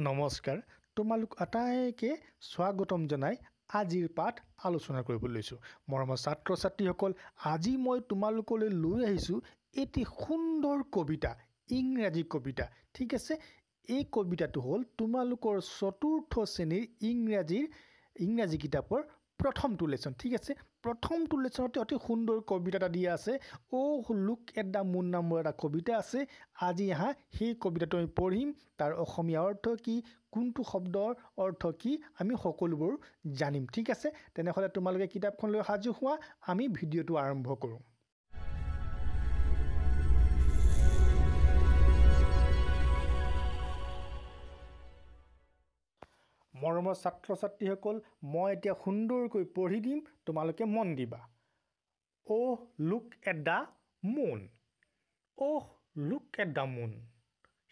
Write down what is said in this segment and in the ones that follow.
নমস্কাৰ তোমালোক আটাইকে স্বাগতম জনাই আজিৰ পাঠ আলোচনা কৰিবলৈ লৈছোঁ মৰমৰ ছাত্ৰ ছাত্ৰীসকল আজি মই তোমালোকলৈ লৈ আহিছোঁ এটি সুন্দৰ কবিতা ইংৰাজী কবিতা ঠিক আছে এই কবিতাটো হ'ল তোমালোকৰ চতুৰ্থ শ্ৰেণীৰ ইংৰাজীৰ ইংৰাজী কিতাপৰ প্ৰথমটো লেচন ঠিক আছে প্ৰথমটো লেচনতে অতি সুন্দৰ কবিতা এটা দিয়া আছে O' look at the moon নামৰ এটা কবিতা আছে আজি আহা সেই কবিতাটো আমি পঢ়িম তাৰ অসমীয়া অৰ্থ কি কোনটো শব্দৰ অৰ্থ কি আমি সকলোবোৰ জানিম ঠিক আছে তেনেহ'লে তোমালোকে কিতাপখন লৈ সাজু হোৱা আমি ভিডিঅ'টো আৰম্ভ কৰোঁ মৰমৰ ছাত্ৰ ছাত্ৰীসকল মই এতিয়া সুন্দৰকৈ পঢ়ি দিম তোমালোকে মন দিবা O' look at the moon O' look at the moon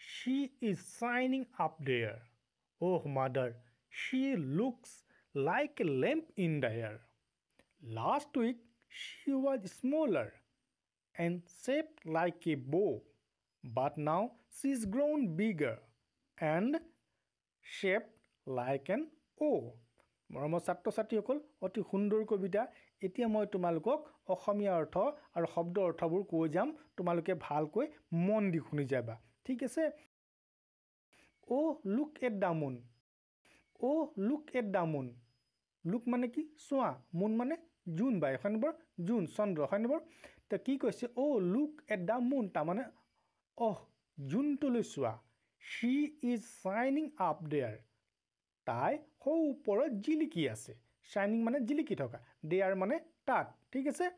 she is শ্বাইনিং up there oh mother she looks like a lamp in the air last week she was smaller and shape like a bow' but now she is grown bigger and shape like an O' মৰমৰ ছাত্ৰ ছাত্ৰীসকল অতি সুন্দৰ কবিতা এতিয়া মই তোমালোকক অসমীয়া অৰ্থ আৰু শব্দ অৰ্থবোৰ কৈ যাম তোমালোকে ভালকৈ মন দি শুনি যাবা ঠিক আছে O' look at the moon O' look at the moon look মানে কি চোৱা মুন মানে জুন বাই হয় নম্বৰ জুন চন্দ্ৰ হয় নম্বৰ তো কি কৈছে O' look at the moon তাৰমানে অহ জুনটোলৈ চোৱা she is shining up there তাই সৌ ওপৰত জিলিকি আছে শ্বাইনিং মানে জিলিকি থকা দে আৰ মানে তাত ঠিক আছে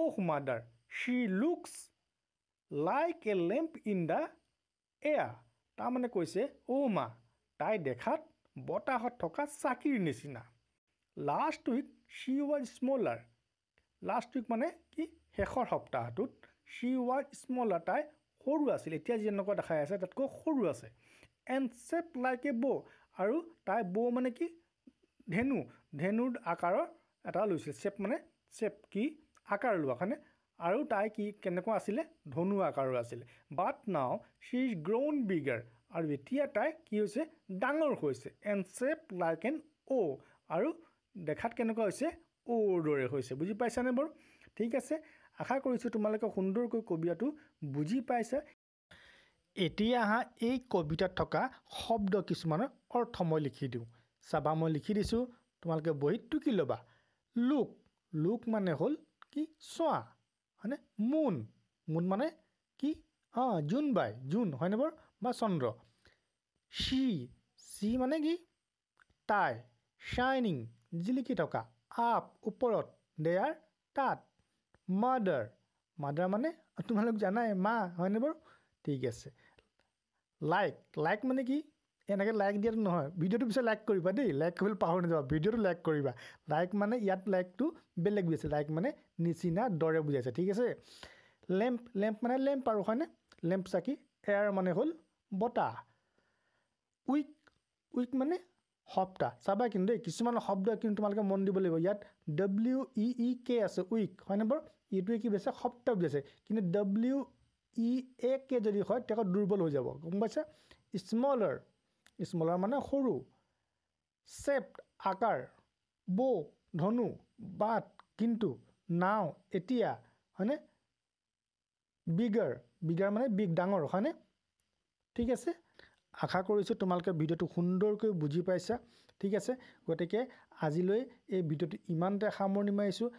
O' mother she looks like a lamp in the air তাৰমানে কৈছে অ' মা তাই দেখাত বতাহত থকা চাকিৰ নিচিনা last week she was smaller last week মানে কি শেষৰ সপ্তাহটোত শ্বি ৱাজ স্মলাৰ তাই সৰু আছিল এতিয়া যেনেকুৱা দেখাই আছে তাতকৈ সৰু আছে এণ্ড চেপ লাইক এ ব' আৰু তাই বৌ মানে কি ধেনু ধেনুৰ আকাৰৰ এটা লৈছিলে চেপ মানে চেপ কি আকাৰ লোৱা কাৰণে আৰু তাই কি কেনেকুৱা আছিলে ধনু আকাৰৰ আছিলে বাট now she is grown bigger আৰু এতিয়া তাই কি হৈছে ডাঙৰ হৈছে and shape like an O' আৰু দেখাত কেনেকুৱা হৈছে অ'ৰ দৰে হৈছে বুজি পাইছানে বাৰু ঠিক আছে আশা কৰিছোঁ তোমালোকে সুন্দৰকৈ কবিতাটো বুজি পাইছা এতিয়া আহা এই কবিতাত থকা শব্দ কিছুমানৰ অৰ্থ মই লিখি দিওঁ চাবা মই লিখি দিছোঁ তোমালোকে বহীত টুকি ল'বা লোক লোক মানে হ'ল কি চোৱা হয়নে মোন মোন মানে কি অঁ জোন বাই জোন হয়নে বাৰু বা চন্দ্ৰ চি চি মানে কি টাই শ্বাইনিং জিলিকি থকা আপ ওপৰত দেয়াৰ তাত মাদাৰ মাদাৰ মানে তোমালোক জানাই মা হয়নে বাৰু ঠিক আছে লাইক লাইক মানে কি এনেকৈ লাইক দিয়াটো নহয় ভিডিঅ'টো পিছে লাইক কৰিবা দেই লাইক কৰিবলৈ পাহৰি নাযাবা ভিডিঅ'টো লাইক কৰিবা লাইক মানে ইয়াত লাইকটো বেলেগ বুজাইছে লাইক মানে নিচিনা দৰে বুজাইছে ঠিক আছে লেম্প লেম্প মানে লেম্প আৰু হয়নে লেম্প চাকি এয়াৰ মানে হ'ল বতাহ উইক উইক মানে সপ্তাহ চাবা কিন্তু দেই কিছুমান শব্দ কিন্তু তোমালোকে মন দিব লাগিব ইয়াত ডব্লিউ ই ই কে আছে উইক হয়নে বাৰু ইটোৱে কি বুজাইছে সপ্তাহ বুজাইছে কিন্তু ডব্লিউ ই একে যদি হয় তেখেত দুৰ্বল হৈ যাব গম পাইছা স্মলাৰ স্মলাৰ মানে সৰু চেপ আকাৰ বৌ ধনু বাট কিন্তু নাও এতিয়া হয়নে বিগাৰ বিগাৰ মানে বিগ ডাঙৰ হয়নে ঠিক আছে আশা কৰিছোঁ তোমালোকে ভিডিঅ'টো সুন্দৰকৈ বুজি পাইছা ঠিক আছে গতিকে আজিলৈ এই ভিডিঅ'টো ইমানতে সামৰণি মাৰিছোঁ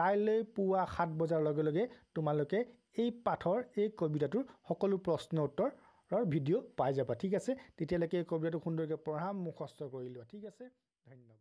কাইলৈ পুৱা সাত বজাৰ লগে লগে তোমালোকে এই পাঠৰ এই কবিতাটোৰ সকলো প্ৰশ্ন উত্তৰৰ ভিডিঅ' পাই যাবা ঠিক আছে তেতিয়ালৈকে এই কবিতাটো সুন্দৰকৈ পঢ়া মুখস্থ কৰি লোৱা ঠিক আছে ধন্যবাদ